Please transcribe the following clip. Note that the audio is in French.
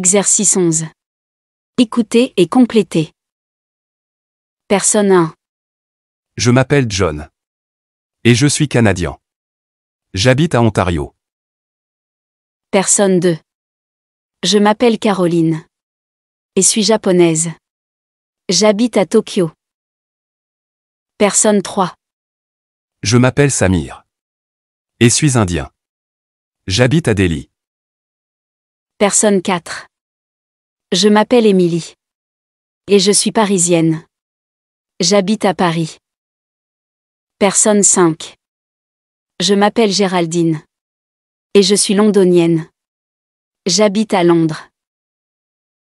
Exercice 11. Écoutez et complétez. Personne 1. Je m'appelle John. Et je suis Canadien. J'habite à Ontario. Personne 2. Je m'appelle Caroline. Et suis japonaise. J'habite à Tokyo. Personne 3. Je m'appelle Samir. Et suis indien. J'habite à Delhi. Personne 4. Je m'appelle Émilie. Et je suis parisienne. J'habite à Paris. Personne 5. Je m'appelle Géraldine. Et je suis londonienne. J'habite à Londres.